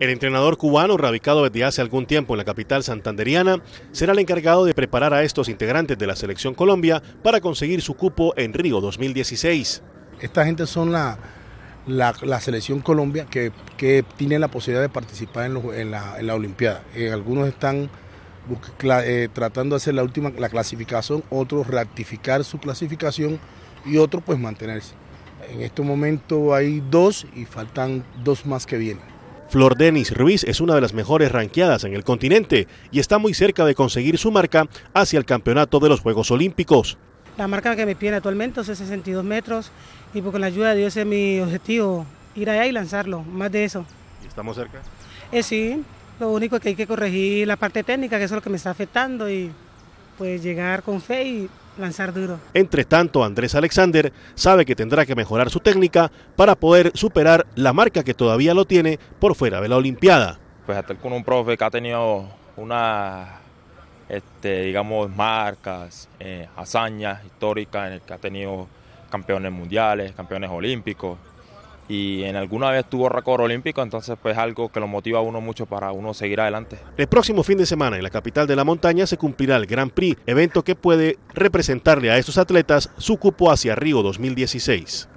El entrenador cubano, radicado desde hace algún tiempo en la capital santanderiana, será el encargado de preparar a estos integrantes de la selección Colombia para conseguir su cupo en Río 2016. Esta gente son la, la, selección Colombia que, tiene la posibilidad de participar en, la, Olimpiada. Eh, algunos están eh, tratando de hacer la última la clasificación, otros ratificar su clasificación y otros pues mantenerse. En este momento hay dos y faltan dos más que vienen. Flor Denis Ruiz es una de las mejores ranqueadas en el continente y está muy cerca de conseguir su marca hacia el campeonato de los Juegos Olímpicos. La marca que me pide actualmente es 62 metros y con la ayuda de Dios es mi objetivo ir allá y lanzarlo, más de eso. ¿Estamos cerca? Eh, sí, lo único que hay que corregir la parte técnica, que es lo que me está afectando y pues llegar con fe y lanzar duro. Entre tanto, Andrés Alexander sabe que tendrá que mejorar su técnica para poder superar la marca que todavía lo tiene por fuera de la Olimpiada. Pues hasta con un profe que ha tenido una, este, digamos, marcas, eh, hazañas históricas en el que ha tenido campeones mundiales, campeones olímpicos, y en alguna vez tuvo récord olímpico, entonces pues algo que lo motiva a uno mucho para uno seguir adelante. El próximo fin de semana en la capital de la montaña se cumplirá el Grand Prix, evento que puede representarle a estos atletas su cupo hacia Río 2016.